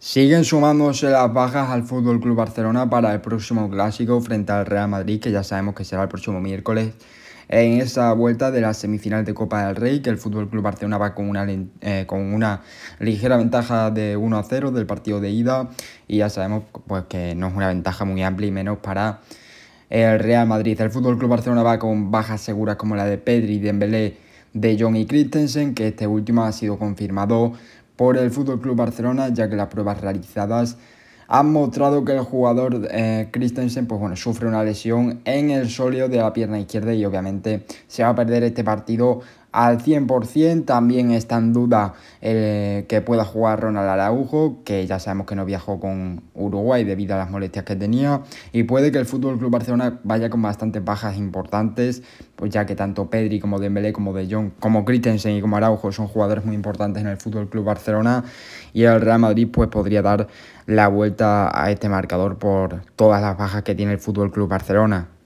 Siguen sumándose las bajas al Fútbol Club Barcelona para el próximo clásico frente al Real Madrid, que ya sabemos que será el próximo miércoles. En esa vuelta de la semifinal de Copa del Rey, que el Fútbol Club Barcelona va con una, eh, con una ligera ventaja de 1 a 0 del partido de ida, y ya sabemos pues, que no es una ventaja muy amplia y menos para el Real Madrid. El Fútbol Club Barcelona va con bajas seguras como la de Pedri, Dembélé, de John y Christensen, que este último ha sido confirmado por el FC Barcelona, ya que las pruebas realizadas han mostrado que el jugador eh, Christensen pues sufre una lesión en el sóleo de la pierna izquierda y obviamente se va a perder este partido al 100%. También está en duda eh, que pueda jugar Ronald Araujo, que ya sabemos que no viajó con Uruguay debido a las molestias que tenía. Y puede que el Fútbol Club Barcelona vaya con bastantes bajas importantes, pues ya que tanto Pedri como Dembélé como De Jong, como Christensen y como Araujo son jugadores muy importantes en el Fútbol Club Barcelona. Y el Real Madrid pues podría dar la vuelta a este marcador por todas las bajas que tiene el Fútbol Club Barcelona.